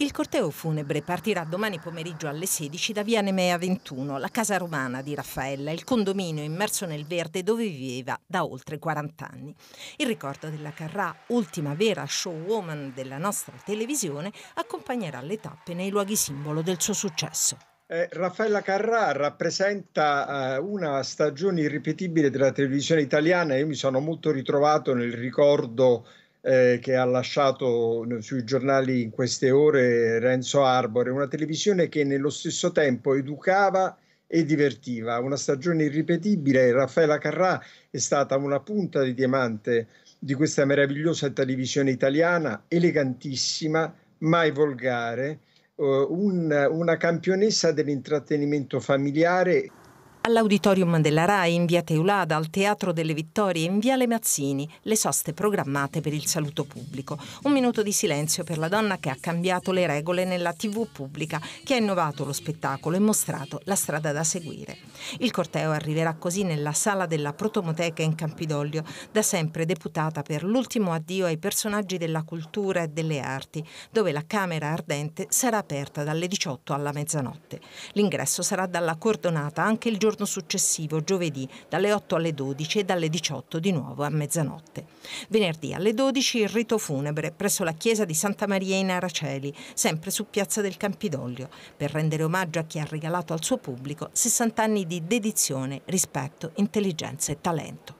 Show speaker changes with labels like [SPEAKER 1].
[SPEAKER 1] Il corteo funebre partirà domani pomeriggio alle 16 da via Nemea 21, la casa romana di Raffaella, il condominio immerso nel verde dove viveva da oltre 40 anni. Il ricordo della Carrà, ultima vera showwoman della nostra televisione, accompagnerà le tappe nei luoghi simbolo del suo successo.
[SPEAKER 2] Eh, Raffaella Carrà rappresenta eh, una stagione irripetibile della televisione italiana e io mi sono molto ritrovato nel ricordo eh, che ha lasciato sui giornali in queste ore Renzo Arbore, una televisione che nello stesso tempo educava e divertiva, una stagione irripetibile. Raffaella Carrà è stata una punta di diamante di questa meravigliosa televisione italiana, elegantissima, mai volgare, eh, un, una campionessa dell'intrattenimento familiare
[SPEAKER 1] all'Auditorium della RAI in via Teulada, al Teatro delle Vittorie in via Le Mazzini, le soste programmate per il saluto pubblico. Un minuto di silenzio per la donna che ha cambiato le regole nella TV pubblica, che ha innovato lo spettacolo e mostrato la strada da seguire. Il corteo arriverà così nella sala della Protomoteca in Campidoglio, da sempre deputata per l'ultimo addio ai personaggi della cultura e delle arti, dove la Camera Ardente sarà aperta dalle 18 alla mezzanotte. L'ingresso sarà dalla cordonata anche il giorno giorno successivo, giovedì, dalle 8 alle 12 e dalle 18 di nuovo a mezzanotte. Venerdì alle 12 il rito funebre presso la chiesa di Santa Maria in Araceli, sempre su Piazza del Campidoglio, per rendere omaggio a chi ha regalato al suo pubblico 60 anni di dedizione, rispetto, intelligenza e talento.